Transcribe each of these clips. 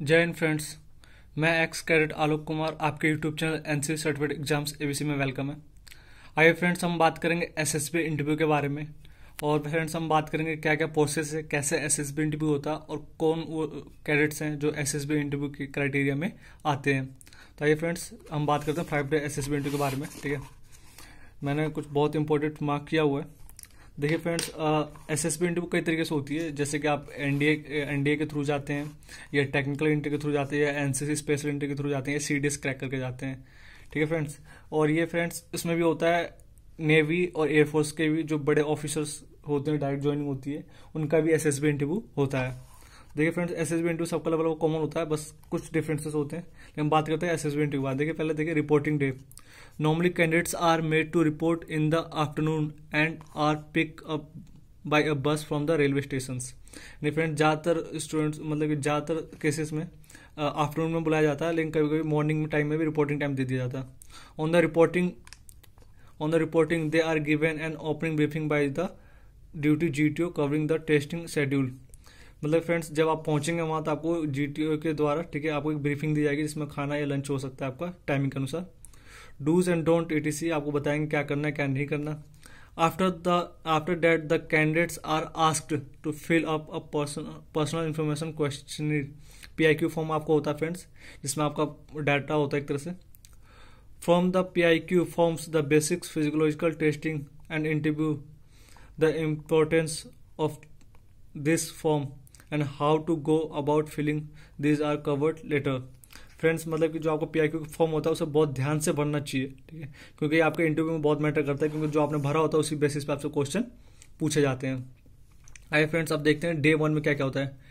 जय हिंद फ्रेंड्स मैं एक्स कैडेट आलोक कुमार आपके YouTube channel N C certificate exams ए में वेलकम है आइए फ्रेंड्स हम बात करेंगे बी इंटरव्यू के बारे में और फ्रेंड्स हम बात करेंगे क्या क्या प्रोसेस है कैसे बी इंटरव्यू होता है और कौन वो कैडेट्स हैं जो बी इंटरव्यू के क्राइटेरिया में आते हैं तो आइए फ्रेंड्स हम बात करते हैं फाइव डे एस इंटरव्यू के बारे में ठीक है मैंने कुछ बहुत इंपॉर्टेंट मार्क किया हुआ है देखिए friends S S B interview कई तरीके से होती है जैसे कि आप एनडीए एनडीए के थ्रू जाते हैं या टेक्निकल इंटर के थ्रू जाते हैं या एनसीसी स्पेशल इंटर के थ्रू जाते हैं या सी डी एस क्रैक करके जाते हैं ठीक है फ्रेंड्स और ये फ्रेंड्स इसमें भी होता है नेवी और एयरफोर्स के भी जो बड़े ऑफिसर्स होते हैं डायरेक्ट ज्वाइनिंग होती है उनका भी एस एस बी इंटरव्यू होता है देखिए फ्रेंड्स एस एस बी सबका लेवल वो कॉमन होता है बस कुछ डिफरेंसेस होते हैं हम बात करते हैं एस एस बी इंटू बाद देखिए पहले देखिए reporting day normally candidates are made to report in the afternoon and are pick up by a bus from the railway station नहीं फ्रेंड ज़्यादातर स्टूडेंट्स मतलब कि ज़्यादातर केसेस में आफ्टरनून में बुलाया जाता है लेकिन कभी कभी मॉर्निंग में टाइम में भी रिपोर्टिंग टाइम दे दिया जाता है on the reporting on the reporting they are given an opening briefing by the duty G T O covering the testing schedule मतलब फ्रेंड्स जब आप पहुंचेंगे वहां तो आपको जी के द्वारा ठीक है आपको एक ब्रीफिंग दी जाएगी जिसमें खाना या लंच हो सकता है आपका टाइमिंग के अनुसार डूज एंड डोंट ई आपको बताएंगे क्या करना है क्या नहीं करना after the after that the candidates are asked to fill up a personal information question P I Q form आपको होता है फ्रेंड्स जिसमें आपका डाटा होता है एक तरह से from the P I Q forms the basics psychological testing and interview the importance of this form and how to go about filling these are covered later friends मतलब कि जो आपको पी आई क्यू फॉर्म होता है उसे बहुत ध्यान से भरना चाहिए ठीक है क्योंकि आपके इंटरव्यू में बहुत मैटर करता है क्योंकि जो आपने भरा होता है उसी बेसिस पे आपसे क्वेश्चन पूछे जाते हैं आइए फ्रेंड्स आप देखते हैं डे वन में क्या क्या होता है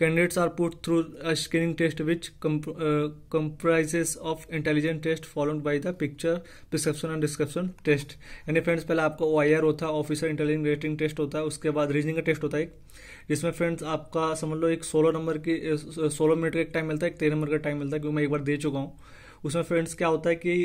Candidates are put through a screening test which comp uh, comprises of intelligence test followed by the picture perception and description test यानी फ्रेंड्स पहले आपका ओ आई आर होता है ऑफिसर इंटेलिजेंस रेटिंग टेस्ट होता है उसके बाद रीजनिंग का टेस्ट होता है एक जिसमें फ्रेंड्स आपका समझ लो एक सोलह नंबर की सोलह मिनट का एक टाइम मिलता है एक तेरह नंबर का टाइम मिलता है क्योंकि मैं एक बार दे चुका हूँ उसमें फ्रेंड्स क्या होता है कि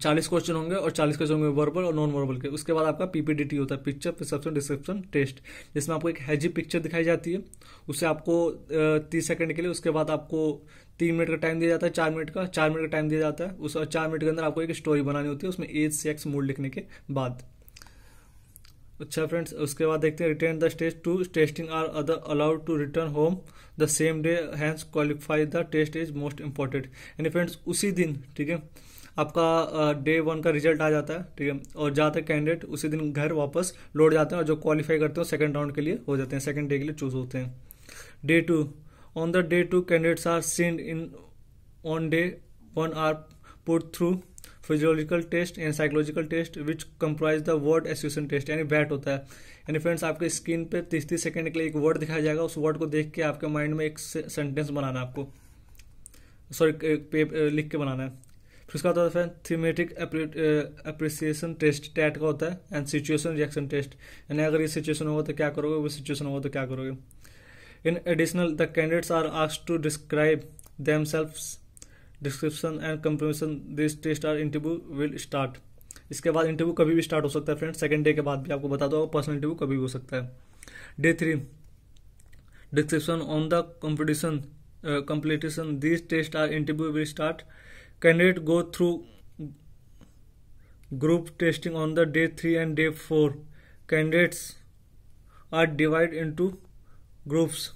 चालीस क्वेश्चन होंगे और चालीस क्वेश्चन होंगे वर्बल और नॉन वर्बल के उसके बाद आपका पीपीडीटी होता है पिक्चर परसेप्शन डिस्क्रिप्शन टेस्ट जिसमें आपको एक हैजी पिक्चर दिखाई जाती है उसे आपको तीस सेकंड के लिए उसके बाद आपको तीन मिनट का टाइम दिया जाता है चार मिनट का चार मिनट का टाइम दिया जाता है उस चार मिनट के अंदर आपको एक स्टोरी बनानी होती है उसमें एज सेक्स मूड लिखने के बाद अच्छा फ्रेंड्स उसके बाद देखते हैं return the stage two testing are other allowed to return home the same day hence qualify the test is most important यानी फ्रेंड्स उसी दिन ठीक है आपका डे वन का रिजल्ट आ जाता है ठीक है और जाते कैंडिडेट उसी दिन घर वापस लौट जाते हैं और जो क्वालिफाई करते हैं सेकेंड राउंड के लिए हो जाते हैं सेकेंड डे के लिए चूज होते हैं day two on the day two candidates are seen in on day one are put through physiological test and psychological test which comprise the word association test यानी वैट होता है यानी friends आपके screen पे तीस तीस सेकेंड के लिए एक वर्ड दिखाया जाएगा उस वर्ड को देख के आपके माइंड में एक सेंटेंस बनाना है आपको सॉरी लिख के बनाना है फिर उसका होता है थीमेटिक अप्रिसिएशन टेस्ट टैट का होता है एंड सिचुएशन रिएक्शन टेस्ट यानी अगर ये सिचुएशन होगा तो क्या करोगे वो सिचुएशन होगा तो क्या करोगे in additional the candidates are ask to describe them description and completion this test are interview will start इसके बाद इंटरव्यू कभी भी स्टार्ट हो सकता है फ्रेंड सेकेंड डे के बाद भी आपको बता दो पर्सनल इंटरव्यू कभी भी हो सकता है day three description on the competition completion this test are interview will start candidate go through group testing on the day three and day four candidates are divide into groups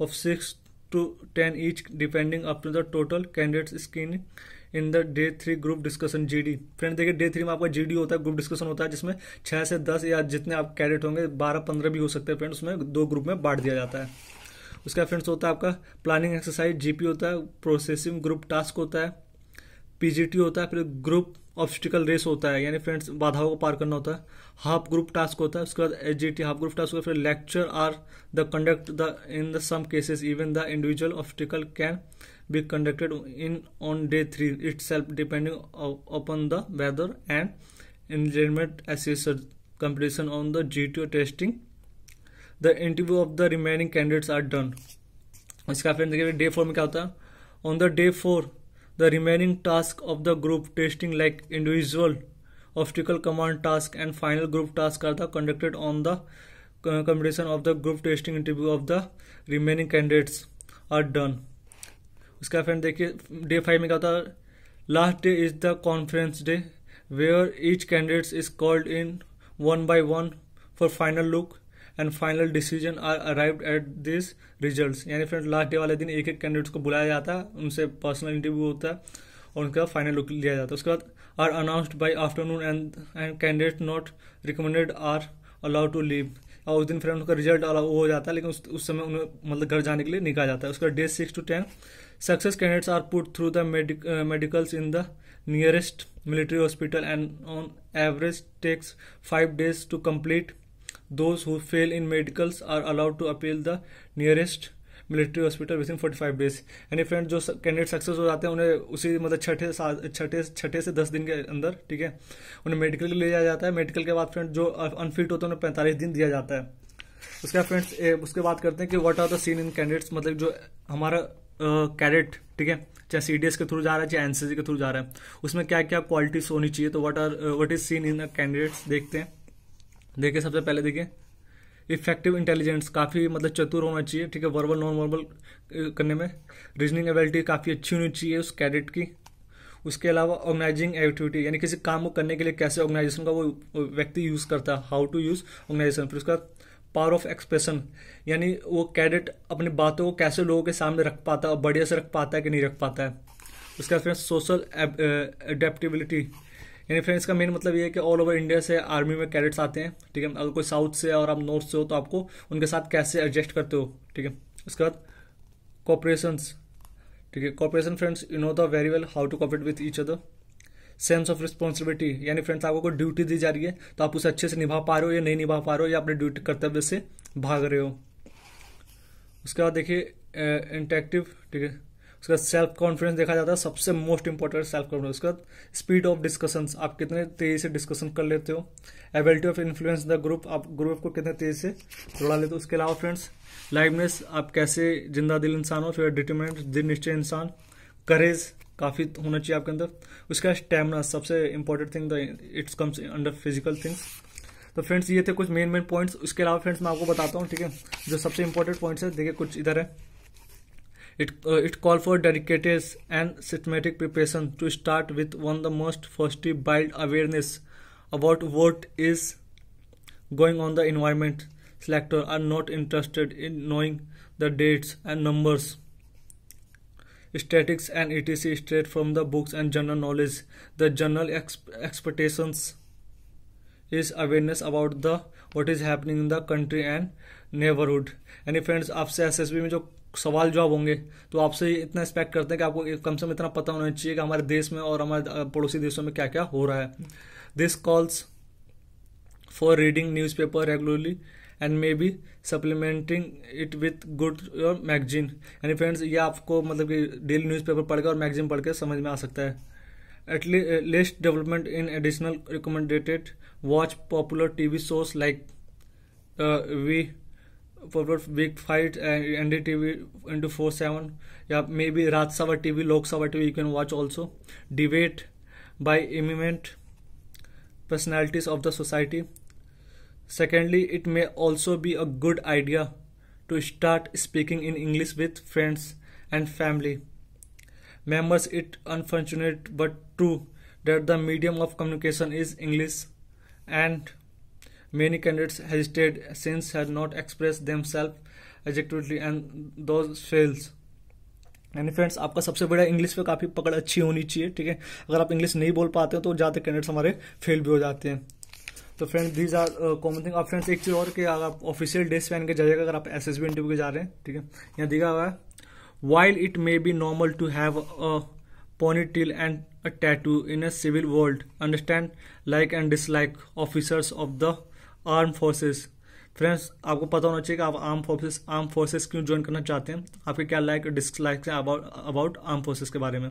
of six to ten each depending upon the total candidates screen in the day three group discussion GD friend देखिए day three में आपका GD होता है group discussion होता है जिसमें छः से दस या जितने आप कैडेट होंगे बारह पंद्रह भी हो सकते हैं फ्रेंड उसमें दो ग्रुप में बांट दिया जाता है उसका फ्रेंड्स होता है आपका प्लानिंग एक्सरसाइज जीपी होता है प्रोसेसिंग ग्रुप टास्क होता है पीजीटी होता है फिर ग्रुप ऑब्स्टिकल रेस होता है यानी फ्रेंड्स बाधाओं को पार करना होता है हाफ ग्रुप टास्क होता है उसके बाद H G T half group task होता है फिर lecture are the conduct the in the some cases even the individual obstacle can be conducted in on day three itself depending upon the weather and enrollment assessor completion on the GTO testing the interview of the remaining candidates are done इसका friend देखिए day four में क्या होता है on the day four The remaining task of the group testing like individual obstacle command task and final group task are the conducted on the uh, completion of the group testing interview of the remaining candidates are done उसका friend देखिए day five में क्या होता है last day is the conference day where each candidates is called in one by one for final look and final decision are arrived at this result यानी friend last day वाले दिन एक एक candidates को बुलाया जाता है उनसे पर्सनल इंटरव्यू होता है और उनका फाइनल लुक लिया जाता है उसके बाद are announced by afternoon and and candidate not recommended are allowed to leave और उस दिन फ्रेंड उनका रिजल्ट अलाउ हो जाता है लेकिन उस, उस समय उन्हें मतलब घर जाने के लिए निकाला जाता है उसका day six to ten success candidates are put through the medicals in the nearest military hospital and on average takes five days to complete Those who fail in medicals are allowed to appeal the nearest military hospital within forty five days यानी friend जो candidate success हो जाते हैं उन्हें उसी मतलब छठे छठे छठे से दस दिन के अंदर ठीक है उन्हें मेडिकल के लिए जाया जाता है मेडिकल के बाद फ्रेंड जो अनफिट होते हैं उन्हें पैंतालीस दिन दिया जाता है उसके बाद फ्रेंड्स उसके बाद करते हैं कि what are the seen in candidates मतलब जो हमारा कैडेट ठीक है चाहे सी के थ्रू जा रहा है चाहे एनसीसी के थ्रू जा रहा है उसमें क्या क्या क्वालिटीज होनी चाहिए तो what are what is seen in candidates देखते हैं देखिए सबसे पहले देखिए इफेक्टिव इंटेलिजेंस काफ़ी मतलब चतुर होना चाहिए ठीक है वर्बल नॉन वर्बल करने में रीजनिंग एबिलिटी काफ़ी अच्छी होनी चाहिए उस कैडेट की उसके अलावा ऑर्गेनाइजिंग एक्टिविटी यानी किसी काम को करने के लिए कैसे ऑर्गेनाइजेशन का वो व्यक्ति यूज़ करता है हाउ टू यूज़ ऑर्गेनाइजेशन फिर उसका पावर ऑफ एक्सप्रेशन यानी वो कैडेट अपनी बातों को कैसे लोगों के सामने रख पाता है और बढ़िया से रख पाता है कि नहीं रख पाता है उसके बाद फिर सोशल एडेप्टिबिलिटी यानी फ्रेंड्स का मेन मतलब ये है कि ऑल ओवर इंडिया से आर्मी में कैडेट्स आते हैं ठीक है अगर कोई साउथ से और आप नॉर्थ से हो तो आपको उनके साथ कैसे एडजस्ट करते हो ठीक है उसके बाद कॉपरेशन ठीक है cooperation friends you know the very well how to cooperate with each other sense of responsibility यानी फ्रेंड्स आपको कोई ड्यूटी दी जा रही है तो आप उसे अच्छे से निभा पा रहे हो या नहीं निभा पा रहे हो या अपने ड्यूटी कर्तव्य से भाग रहे हो उसके बाद देखिए इंटेक्टिव ठीक है उसके बाद सेल्फ कॉन्फिडेंस देखा जाता है सबसे मोस्ट इंपॉर्टेंट सेल्फ कॉन्फिडेंस उसके बाद स्पीड ऑफ डिस्कशन आप कितने तेजी से डिस्कशन कर लेते हो ability of influence the group आप ग्रुप को कितने तेजी से जोड़ा लेते हो उसके अलावा फ्रेंड्स लाइवनेस आप कैसे जिंदा दिल इंसान हो फिर डिटर्मिनेंट दिल निश्चय इंसान करेज काफ़ी होना चाहिए आपके अंदर उसके बाद स्टेमिना सबसे important thing the it's comes under physical things तो फ्रेंड्स ये थे कुछ मेन मेन पॉइंट्स उसके अलावा फ्रेंड्स मैं आपको बताता हूँ ठीक है जो सबसे इंपॉर्टेंट पॉइंट्स है देखिए कुछ इधर है It, uh, it called for dedicated and systematic preparation to start with one the most firstly build awareness about what is going on the environment. Selector are not interested in knowing the dates and numbers statics and etc straight from the books and general knowledge the general exp expectations is awareness about the what is happening in the country and neighbourhood यानी friends आपसे S S B में जो सवाल जवाब होंगे तो आपसे इतना एक्सपेक्ट करते हैं कि आपको कम से कम इतना पता होना चाहिए कि हमारे देश में और हमारे पड़ोसी देशों में क्या क्या हो रहा है this calls for reading newspaper regularly and may be supplementing it with good your magazine यानी फ्रेंड्स ये आपको मतलब कि डेली न्यूज़पेपर के और मैगजीन पढ़ के समझ में आ सकता है at le- uh, development in additional recommended watch popular TV shows like uh, we popular big fight and NDTV into 47 yeah maybe Raj Sabha TV Lok Sabha TV you can watch also debate by eminent personalities of the society secondly it may also be a good idea to start speaking in English with friends and family members it unfortunate but true that the medium of communication is english and many candidates hesitate since have not expressed themselves effectively and though fails and friends आपका सबसे बड़ा English पे काफ़ी पकड़ अच्छी होनी चाहिए ठीक है अगर आप इंग्लिश नहीं बोल पाते हैं तो ज़्यादा कैंडिडेट्स हमारे फेल भी हो जाते हैं तो friends these are common thing और फ्रेंड्स एक चीज़ और कि अगर आप ऑफिशियल ड्रेस पहन के जाइएगा अगर आप एस एस इंटरव्यू के जा रहे हैं ठीक है यहाँ दिखा हुआ है While it may be normal to have a ponytail and a tattoo in a civil world, understand like and dislike officers of the arm forces friends आपको पता होना चाहिए कि आप आर्म फोर्सेस आर्म फोर्सेस क्यों ज्वाइन करना चाहते हैं आपके क्या लाइक डिसलाइक हैं अबाउट अबाउट आर्म फोर्सेस के बारे में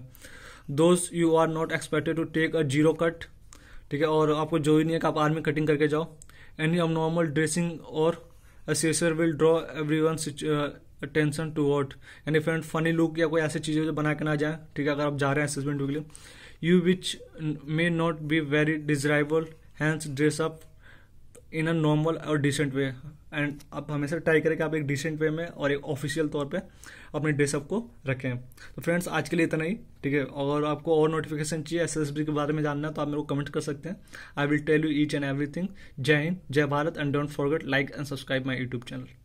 दोस्त you are not expected to take a zero cut ठीक है और आपको जो ही नहीं है कि आप आर्मी कटिंग करके जाओ एनी अब नॉर्मल ड्रेसिंग और assessor will draw everyone attention to what यानी फ्रेंड फनी लुक या कोई ऐसी चीज़ें जो बना के ना जाए ठीक है अगर आप जा रहे हैं असेसमेंट के लिए you which may not be very desirable hence dress up in a normal और डिसेंट वे एंड आप हमेशा ट्राई करें कि आप एक डिसेंट वे में और एक ऑफिशियल तौर पे अपने ड्रेसअप को रखें तो फ्रेंड्स आज के लिए इतना ही ठीक है अगर आपको और नोटिफिकेशन चाहिए एस एस बी के बारे में जानना है तो आप मेरे को कमेंट कर सकते हैं I will tell you each and everything जय हिंद जय भारत and don't forget like and subscribe my YouTube channel